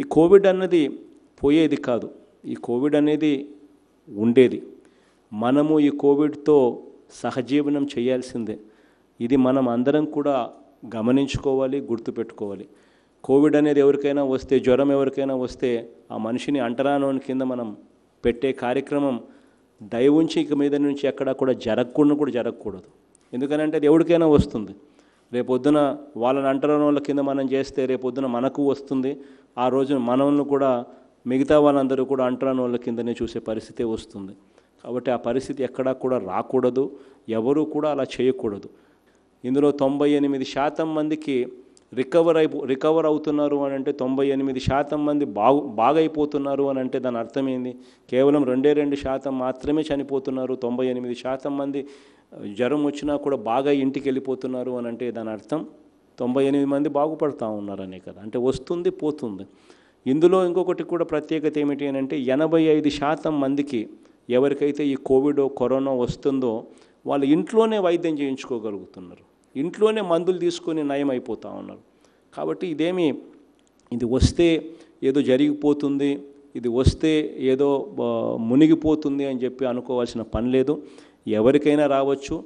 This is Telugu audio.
ఈ కోవిడ్ అన్నది పోయేది కాదు ఈ కోవిడ్ అనేది ఉండేది మనము ఈ కోవిడ్తో సహజీవనం చేయాల్సిందే ఇది మనం అందరం కూడా గమనించుకోవాలి గుర్తుపెట్టుకోవాలి కోవిడ్ అనేది ఎవరికైనా వస్తే జ్వరం ఎవరికైనా వస్తే ఆ మనిషిని అంటరానోని కింద మనం పెట్టే కార్యక్రమం దయ ఉంచి ఇక మీద నుంచి ఎక్కడా కూడా జరగకుండా కూడా జరగకూడదు ఎందుకనంటే అది ఎవరికైనా వస్తుంది రేపొద్దున వాళ్ళని అంటరాని వాళ్ళ కింద మనం చేస్తే రేపొద్దున మనకు వస్తుంది ఆ రోజున మనల్ని కూడా మిగతా వాళ్ళందరూ కూడా అంటరాని వాళ్ళ కిందనే చూసే పరిస్థితే వస్తుంది కాబట్టి ఆ పరిస్థితి ఎక్కడా కూడా రాకూడదు ఎవరూ కూడా అలా చేయకూడదు ఇందులో తొంభై ఎనిమిది శాతం మందికి రికవర్ అయిపో రికవర్ అవుతున్నారు అని అంటే తొంభై ఎనిమిది శాతం మంది బాగు బాగైపోతున్నారు అని అంటే దాని అర్థం ఏంది కేవలం రెండే రెండు శాతం మాత్రమే చనిపోతున్నారు తొంభై ఎనిమిది శాతం మంది జ్వరం వచ్చినా కూడా బాగా ఇంటికి వెళ్ళిపోతున్నారు అని అంటే దాని అర్థం తొంభై ఎనిమిది మంది బాగుపడుతూ ఉన్నారనే కదా అంటే వస్తుంది పోతుంది ఇందులో ఇంకొకటి కూడా ప్రత్యేకత ఏమిటి అని అంటే ఎనభై ఐదు శాతం మందికి ఎవరికైతే ఈ కోవిడో కరోనా వస్తుందో వాళ్ళు ఇంట్లోనే వైద్యం చేయించుకోగలుగుతున్నారు ఇంట్లోనే మందులు తీసుకొని నయం అయిపోతూ ఉన్నారు కాబట్టి ఇదేమి ఇది వస్తే ఏదో జరిగిపోతుంది ఇది వస్తే ఏదో మునిగిపోతుంది అని చెప్పి అనుకోవాల్సిన పని లేదు ఎవరికైనా రావచ్చు